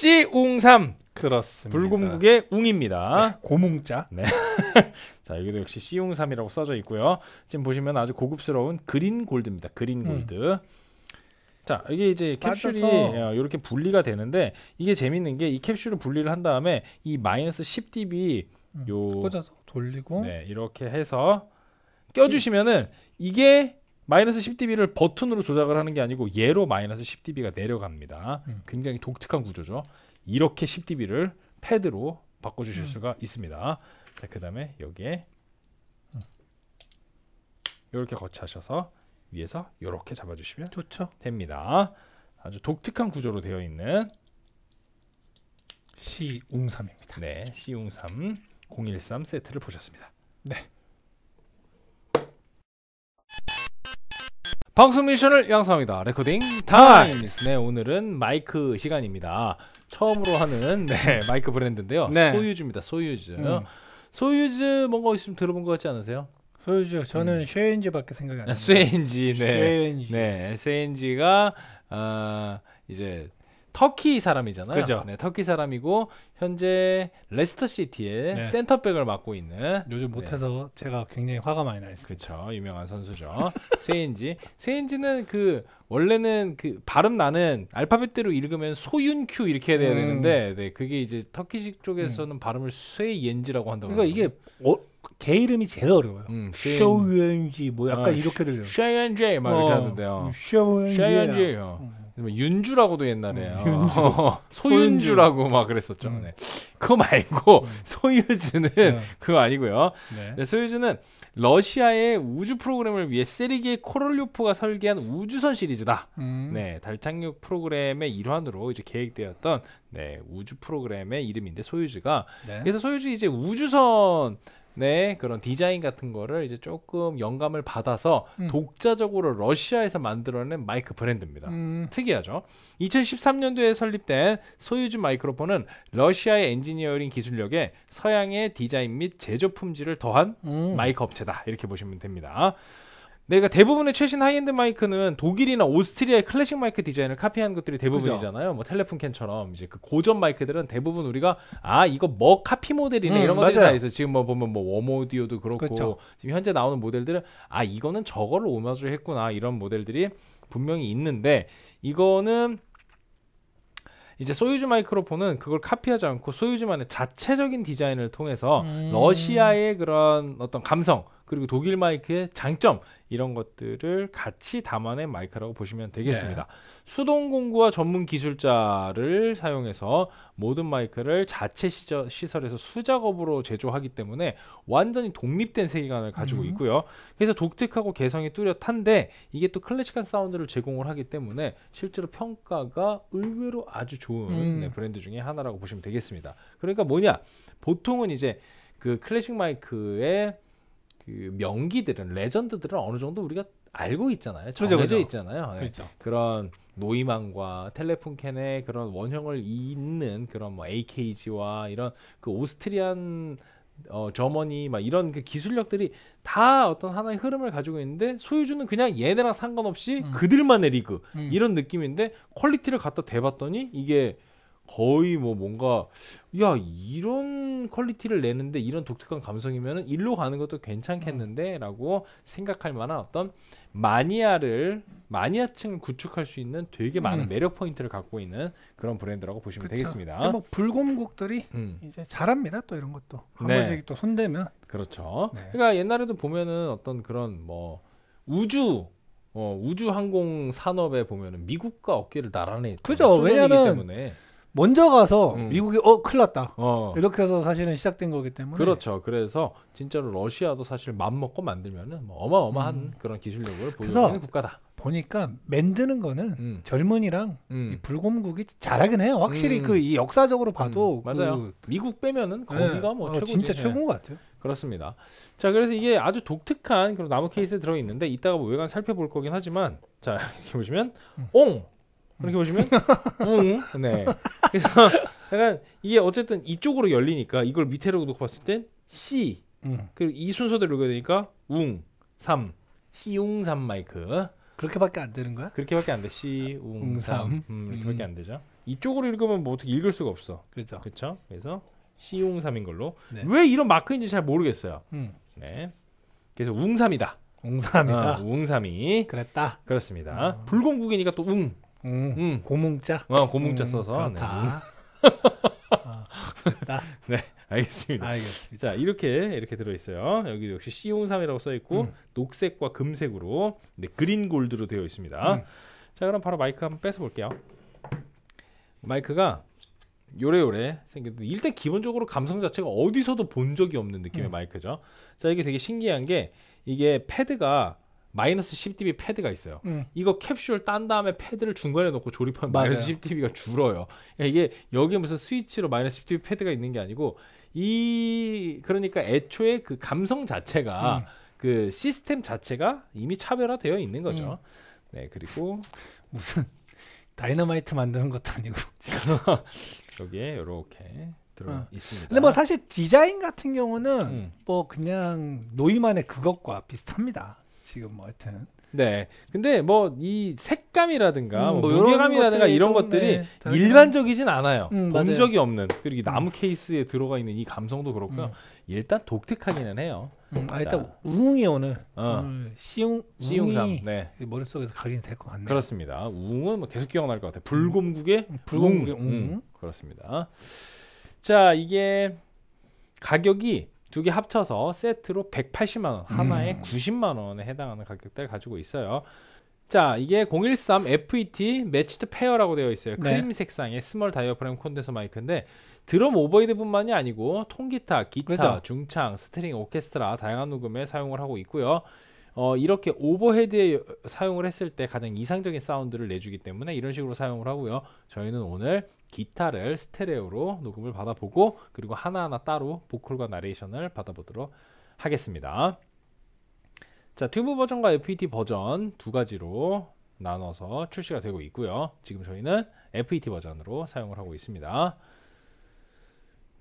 씨웅삼 그렇습니다. 불공국의 웅입니다. 네, 고뭉자. 네. 자 여기도 역시 씨웅삼이라고 써져 있고요. 지금 보시면 아주 고급스러운 그린 골드입니다. 그린 음. 골드. 음. 자 이게 이제 캡슐이 맞아서. 이렇게 어, 분리가 되는데 이게 재밌는 게 이 캡슐을 분리를 한 다음에 이 마이너스 10dB 음, 요 꽂아서 돌리고 네 이렇게 해서 껴주시면은 이게 마이너스 10dB를 버튼으로 조작을 하는 게 아니고 얘로 마이너스 10dB가 내려갑니다. 음. 굉장히 독특한 구조죠. 이렇게 10dB를 패드로 바꿔주실 음. 수가 있습니다. 자, 그 다음에 여기에 이렇게 거치하셔서 위에서 이렇게 잡아주시면 좋죠. 됩니다. 아주 독특한 구조로 되어 있는 C03입니다. 네, C03 013 세트를 보셨습니다. 네. 방송 미션을 양성합니다. 레코딩 타임스. 네, 오늘은 마이크 시간입니다. 처음으로 하는 네, 마이크 브랜드인데요. 네. 소유즈입니다소유즈 음. 소유즈 뭔가 있으면 들어본 것 같지 않으세요? 소유즈 저는 음. 쉐인즈밖에 생각이 안 나요. 아, 쉐인즈 네. 쉐인지. 네. 가 어, 아, 이제 터키 사람이잖아요. 그죠. 네, 터키 사람이고 현재 레스터 시티의 네. 센터백을 맡고 있는 요즘 네. 못해서 제가 굉장히 화가 많이 나있어요 그렇죠. 유명한 선수죠. 세인지. 세인지는 그 원래는 그 발음 나는 알파벳대로 읽으면 소윤큐 이렇게 해야 음. 되는데 네, 그게 이제 터키식 쪽에서는 음. 발음을 쇠옌지라고 한다고. 그러니까 이게 어, 개 이름이 제일 어려워요. 음, 쇼윤지 뭐 약간 아, 이렇게 들려요. 쉐옌지 막 어, 이렇게 하던데요 쇼윤지. 음, 쉐옌지요. 그래서 뭐 윤주라고도 옛날에 음, 어, 윤주. 어, 소윤주라고 막 그랬었죠. 음. 네. 그거 말고 음. 소유주는 네. 그거 아니고요. 네. 네. 소유주는 러시아의 우주 프로그램을 위해 세르게이 코롤료프가 설계한 우주선 시리즈다. 음. 네, 달 착륙 프로그램의 일환으로 이제 계획되었던 네, 우주 프로그램의 이름인데 소유주가 네. 그래서 소유주 이제 우주선 네, 그런 디자인 같은 거를 이제 조금 영감을 받아서 음. 독자적으로 러시아에서 만들어낸 마이크 브랜드입니다. 음. 특이하죠. 2013년도에 설립된 소유주 마이크로폰은 러시아의 엔지니어링 기술력에 서양의 디자인 및 제조 품질을 더한 음. 마이크 업체다. 이렇게 보시면 됩니다. 내가 대부분의 최신 하이엔드 마이크는 독일이나 오스트리아의 클래식 마이크 디자인을 카피한 것들이 대부분이잖아요. 그죠. 뭐 텔레폰캔처럼 이제 그 고전 마이크들은 대부분 우리가 아 이거 뭐 카피 모델이네 음, 이런 것들이 다 있어. 지금 뭐 보면 뭐 워모디오도 그렇고 그쵸. 그렇죠. 지금 현재 나오는 모델들은 아 이거는 저거를 오마주했구나 이런 모델들이 분명히 있는데 이거는 이제 소유즈 마이크로폰은 그걸 카피하지 않고 소유즈만의 자체적인 디자인을 통해서 음. 러시아의 그런 어떤 감성 그리고 독일 마이크의 장점 이런 것들을 같이 담아낸 마이크라고 보시면 되겠습니다. 네. 수동 공구와 전문 기술자를 사용해서 모든 마이크를 자체 시설에서 수작업으로 제조하기 때문에 완전히 독립된 세계관을 가지고 음. 있고요. 그래서 독특하고 개성이 뚜렷한데 이게 또 클래식한 사운드를 제공을 하기 때문에 실제로 평가가 의외로 아주 좋은 음. 네, 브랜드 중에 하나라고 보시면 되겠습니다. 그러니까 뭐냐 보통은 이제 그 클래식 마이크의 그 명기들은 레전드들은 어느 정도 우리가 알고 있잖아요. 정해져 그렇죠, 있잖아요. 네. 그렇죠. 그런 노이만과 텔레폰캔의 그런 원형을 잇는 그런 뭐 AKG와 이런 그 오스트리안 어 저머니 막 이런 그 기술력들이 다 어떤 하나의 흐름을 가지고 있는데 소유주는 그냥 얘네랑 상관없이 음. 그들만의 리그 음. 이런 느낌인데 퀄리티를 갖다 대봤더니 이게 거의 뭐 뭔가 야 이런 퀄리티를 내는데 이런 독특한 감성이면은 일로 가는 것도 괜찮겠는데라고 생각할 만한 어떤 마니아를 마니아층을 구축할 수 있는 되게 많은 음. 매력 포인트를 갖고 있는 그런 브랜드라고 보시면 그쵸. 되겠습니다. 뭐 불곰국들이 음. 이제 잘합니다 또 이런 것도 한 네. 번씩 또 손대면 그렇죠. 네. 그러니까 옛날에도 보면은 어떤 그런 뭐 우주 어, 우주 항공 산업에 보면은 미국과 어깨를 나란히 그죠 왜냐면 때문에 먼저 가서 음. 미국이 어클 났다 어. 이렇게 해서 사실은 시작된 거기 때문에 그렇죠 그래서 진짜로 러시아도 사실 맘먹고 만들면은 뭐 어마어마한 음. 그런 기술력을 보여주는 국가다 보니까 만드는 거는 음. 젊은이랑 음. 이 불곰국이 잘하긴 해요 확실히 음. 그이 역사적으로 봐도 음. 맞아요 그... 미국 빼면은 네. 거기가 네. 뭐 어, 최고지 진짜 네. 최고인 것 같아요 그렇습니다 자 그래서 이게 아주 독특한 그런 나무 케이스에 들어있는데 이따가 뭐 외관 살펴볼 거긴 하지만 자 이렇게 보시면 옹 그렇게 보시면 어, 어, 네 그래서 약간 이게 어쨌든 이쪽으로 열리니까 이걸 밑에로 놓고 봤을 땐 C 음. 그리고 이 순서대로 읽어야 되니까 웅삼 시웅삼 마이크 그렇게밖에 안 되는 거야? 그렇게밖에 안 돼. 시웅삼 음, 이렇게밖에 음. 안 되죠. 이쪽으로 읽으면 뭐 어떻게 읽을 수가 없어. 그렇죠. 그렇죠. 그래서 시웅삼인 걸로 네. 왜 이런 마크인지 잘 모르겠어요. 음. 네. 그래서 웅삼이다. 웅삼이다. 어, 웅삼이. 그랬다. 그렇습니다. 어. 불공국이니까 또 웅. 음, 음. 고문자. 어, 고문자 음, 써서. 네. 그렇다. 네. 아, 네. 알겠습니다. 알겠습니다. 자 이렇게 이렇게 들어 있어요. 여기 역시 C03이라고 써 있고 음. 녹색과 금색으로 네, 그린 골드로 되어 있습니다. 음. 자 그럼 바로 마이크 한번 뺏어 볼게요. 마이크가 요래요래 생겼는데 일단 기본적으로 감성 자체가 어디서도 본 적이 없는 느낌의 음. 마이크죠. 자 이게 되게 신기한 게 이게 패드가 마이너스 10dB 패드가 있어요. 음. 이거 캡슐 딴 다음에 패드를 중간에 놓고 조립하면 맞아요. 마이너스 10dB가 줄어요. 그러니까 이게 여기에 무슨 스위치로 마이너스 10dB 패드가 있는 게 아니고 이 그러니까 애초에 그 감성 자체가 음. 그 시스템 자체가 이미 차별화되어 있는 거죠. 음. 네 그리고 무슨 다이너마이트 만드는 것도 아니고 여기에 이렇게 들어 어. 있습니다. 근데 뭐 사실 디자인 같은 경우는 음. 뭐 그냥 노이만의 그것과 비슷합니다. 지금 뭐 하여튼 네. 근데 뭐 이 색감이라든가 음, 뭐, 뭐 무게감이라든가 이런 것들이 네, 일반적이진 않아요. 음, 본 맞아요. 적이 없는 그리고 나무 음. 케이스에 들어가 있는 이 감성도 그렇고요. 음. 일단 독특하기는 해요. 음, 아 일단 웅이 오늘 어. 시웅 시웅삼 네 머릿속에서 각인 될것 같네요. 그렇습니다. 웅은 뭐 계속 기억날 것 같아요. 불곰국의 음, 불곰국의 웅. 그렇습니다. 자 이게 가격이 두개 합쳐서 세트로 180만원, 하나에 음. 90만원에 해당하는 가격대를 가지고 있어요. 자, 이게 013 FET 매치드 페어라고 되어 있어요. 네. 크림 색상의 스몰 다이어프램 콘덴서 마이크인데 드럼 오버헤드뿐만이 아니고 통기타, 기타, 그렇죠. 중창, 스트링, 오케스트라 다양한 녹음에 사용을 하고 있고요. 어, 이렇게 오버헤드에 사용을 했을 때 가장 이상적인 사운드를 내주기 때문에 이런 식으로 사용을 하고요. 저희는 오늘 기타를 스테레오로 녹음을 받아보고 그리고 하나하나 따로 보컬과 나레이션을 받아보도록 하겠습니다. 자, 튜브 버전과 FET 버전 두 가지로 나눠서 출시가 되고 있고요. 지금 저희는 FET 버전으로 사용을 하고 있습니다.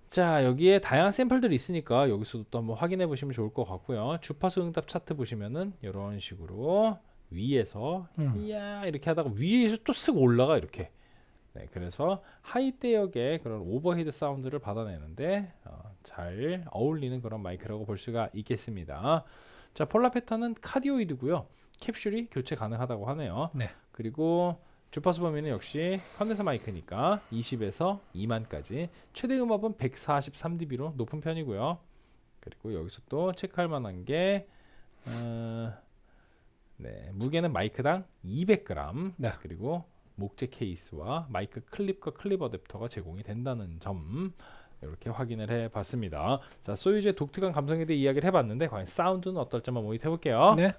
자 여기에 다양한 샘플들이 있으니까 여기서도 또 한번 확인해 보시면 좋을 것 같고요 주파수 응답 차트 보시면은 이런 식으로 위에서 음. 이야 이렇게 하다가 위에서 또쓱 올라가 이렇게 네, 그래서 하이 대역의 그런 오버헤드 사운드를 받아내는데 어, 잘 어울리는 그런 마이크라고 볼 수가 있겠습니다. 자, 폴라 패턴은 카디오이드고요. 캡슐이 교체 가능하다고 하네요. 네. 그리고 주파수 범위는 역시 컨덴서 마이크니까 20에서 2만까지 최대 음압은 143dB로 높은 편이고요. 그리고 여기서 또 체크할 만한 게 어, 네, 무게는 마이크당 200g 네. 그리고 목재 케이스와 마이크 클립과 클립 어댑터가 제공이 된다는 점 이렇게 확인을 해봤습니다. 자, 소유주의 독특한 감성에 대해 이야기를 해봤는데 과연 사운드는 어떨지만 모니터해볼게요 네.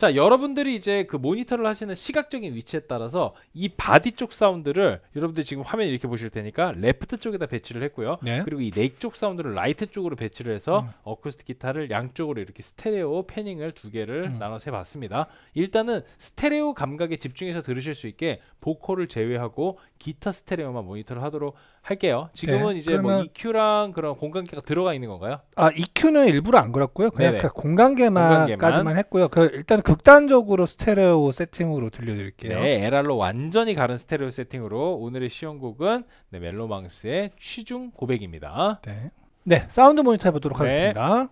자, 여러분들이 이제 그 모니터를 하시는 시각적인 위치에 따라서 이 바디 쪽 사운드를 여러분들 지금 화면 이렇게 보실 테니까 레프트 쪽에다 배치를 했고요. 네. 그리고 이 넥 쪽 사운드를 라이트 쪽으로 배치를 해서 음. 어쿠스틱 기타를 양쪽으로 이렇게 스테레오 패닝을 두 개를 음. 나눠서 해봤습니다. 일단은 스테레오 감각에 집중해서 들으실 수 있게 보컬을 제외하고 기타 스테레오만 모니터를 하도록 할게요. 지금은 네, 이제 뭐 그러면... 뭐 EQ랑 그런 공간계가 들어가 있는 건가요? 아 EQ는 일부러 안 걸었고요. 그냥, 그냥 공간계만까지만 했고요. 그 일단 극단적으로 스테레오 세팅으로 들려드릴게요. 네, LR로 완전히 가른 스테레오 세팅으로 오늘의 시연곡은 네, 멜로망스의 취중 고백입니다. 네, 네 사운드 모니터 해보도록 네. 하겠습니다.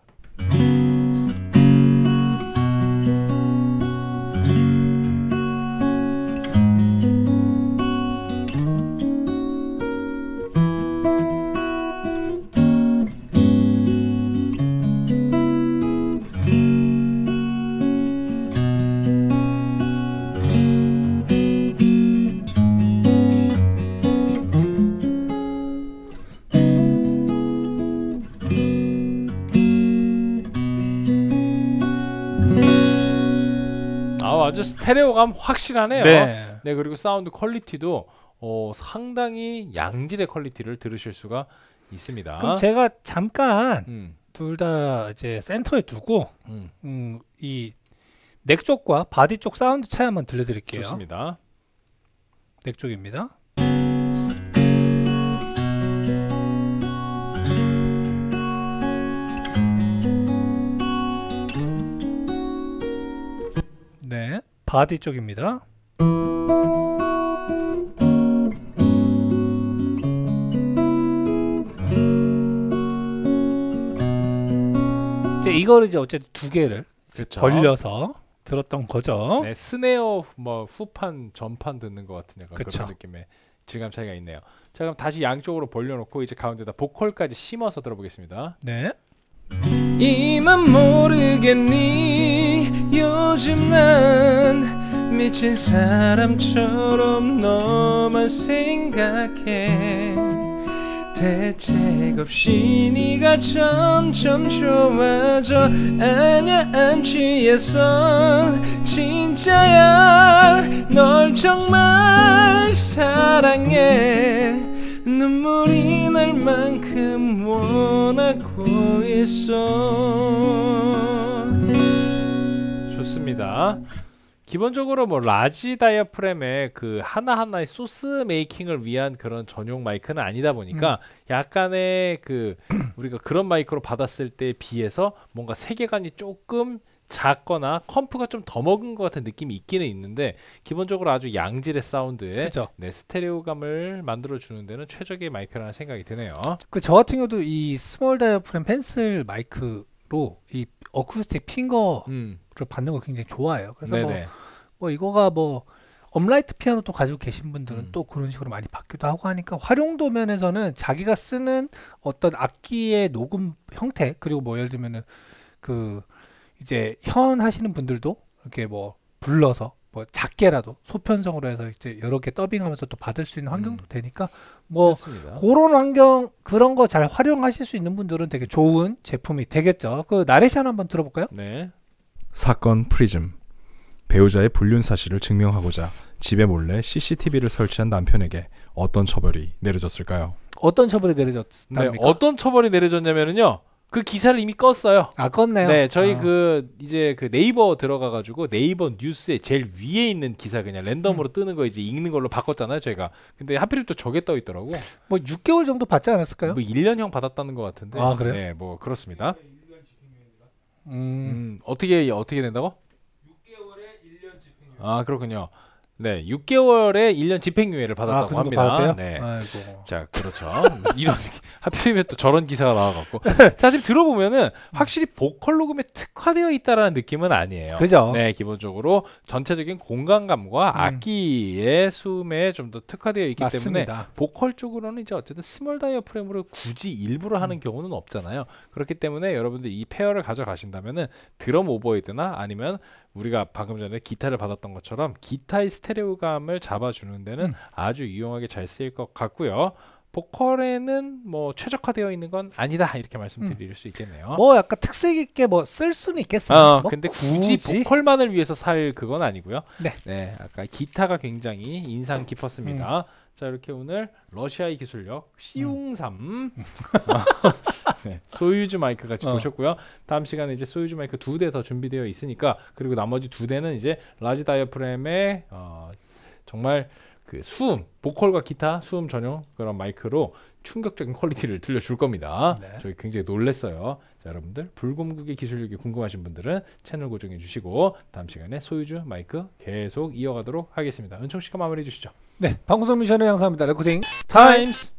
아주 스테레오감 확실하네요. 네. 네 그리고 사운드 퀄리티도 어, 상당히 양질의 퀄리티를 들으실 수가 있습니다. 그럼 제가 잠깐 음. 둘다 이제 센터에 두고 음. 음, 이넥 쪽과 바디 쪽 사운드 차이 한번 들려드릴게요. 좋습니다. 넥 쪽입니다. 바디 쪽입니다. 이제 이걸 이제 어쨌든 두 개를 그쵸. 벌려서 들었던 거죠. 네, 스네어 뭐 후판 전판 듣는 것 같은 약간 그쵸. 그런 느낌의 질감 차이가 있네요. 자 그럼 다시 양쪽으로 벌려놓고 이제 가운데다 보컬까지 심어서 들어보겠습니다. 네. 이만 모르겠니 요즘 난 미친 사람처럼 너만 생각해 대책 없이 네가 점점 좋아져 아냐 안 취해서 진짜야 널 정말 사랑해 눈물이 만큼 원하고 있어 좋습니다 기본적으로 뭐 라지 다이어프램의 그 하나하나의 소스 메이킹을 위한 그런 전용 마이크는 아니다 보니까 음. 약간의 그 우리가 그런 마이크로 받았을 때에 비해서 뭔가 세계관이 조금 작거나 컴프가 좀 더 먹은 것 같은 느낌이 있기는 있는데 기본적으로 아주 양질의 사운드에 그렇죠. 네, 스테레오감을 만들어 주는 데는 최적의 마이크라는 생각이 드네요. 그 저 같은 경우도 이 스몰 다이어프램 펜슬 마이크로 이 어쿠스틱 핑거를 음. 받는 걸 굉장히 좋아해요. 그래서 뭐, 뭐, 이거가 뭐 업라이트 피아노 또 가지고 계신 분들은 음. 또 그런 식으로 많이 받기도 하고 하니까 활용도 면에서는 자기가 쓰는 어떤 악기의 녹음 형태 그리고 뭐 예를 들면은 그 이제 현 하시는 분들도 이렇게 뭐 불러서 뭐 작게라도 소편성으로 해서 이제 여러 개 더빙하면서 또 받을 수 있는 환경도 음. 되니까 뭐 그렇습니다. 그런 환경 그런 거 잘 활용하실 수 있는 분들은 되게 좋은 제품이 되겠죠. 그 나레이션 한번 들어볼까요? 네. 사건 프리즘 배우자의 불륜 사실을 증명하고자 집에 몰래 CCTV를 설치한 남편에게 어떤 처벌이 내려졌을까요? 어떤 처벌이 내려졌습니까? 네, 어떤 처벌이 내려졌냐면요. 그 기사를 이미 껐어요. 아 껐네요. 네, 저희 아. 그 이제 그 네이버 들어가 가지고 네이버 뉴스에 제일 위에 있는 기사 그냥 랜덤으로 음. 뜨는 거 이제 읽는 걸로 바꿨잖아요, 저희가. 근데 하필 또 저게 떠 있더라고. 뭐 6개월 정도 받지 않았을까요? 뭐 1년형 받았다는 것 같은데. 아그래 네, 뭐 그렇습니다. 음. 음 어떻게 어떻게 된다고? 6개월에 1년 집행유예. 아 그렇군요. 네, 6개월에 1년 집행유예를 아, 받았다고 아, 합니다. 네. 아이고. 자, 그렇죠. 이런 하필이면 또 저런 기사가 나와갖고 사실 들어보면은 확실히 보컬 녹음에 특화되어 있다라는 느낌은 아니에요. 그죠? 네, 기본적으로 전체적인 공간감과 음. 악기의 숨에 좀 더 특화되어 있기 맞습니다. 때문에 보컬 쪽으로는 이제 어쨌든 스몰 다이어프램으로 굳이 일부러 하는 음. 경우는 없잖아요. 그렇기 때문에 여러분들 이 페어를 가져가신다면은 드럼 오버헤드나 아니면 우리가 방금 전에 기타를 받았던 것처럼 기타의 스테레오감을 잡아주는 데는 음. 아주 유용하게 잘 쓰일 것 같고요. 보컬에는 뭐 최적화되어 있는 건 아니다 이렇게 말씀드릴 음. 수 있겠네요. 뭐 약간 특색 있게 뭐 쓸 수는 있겠어요. 어, 뭐 근데 굳이, 굳이, 보컬만을 위해서 살 그건 아니고요. 네. 네, 아까 기타가 굉장히 인상 깊었습니다. 음. 자 이렇게 오늘 러시아의 기술력 시웅삼 음. 소유즈 마이크 같이 어. 보셨고요. 다음 시간에 이제 소유즈 마이크 두 대 더 준비되어 있으니까 그리고 나머지 두 대는 이제 라지 다이어프램의 어, 정말 그 수음 보컬과 기타 수음 전용 그런 마이크로 충격적인 퀄리티를 들려줄 겁니다. 네. 저희 굉장히 놀랐어요. 자, 여러분들 불곰국의 기술력이 궁금하신 분들은 채널 고정해 주시고 다음 시간에 소유주 마이크 계속 이어가도록 하겠습니다. 은총 씨가 마무리해 주시죠. 네, 방구석 미션을 양상합니다 레코딩 타임스.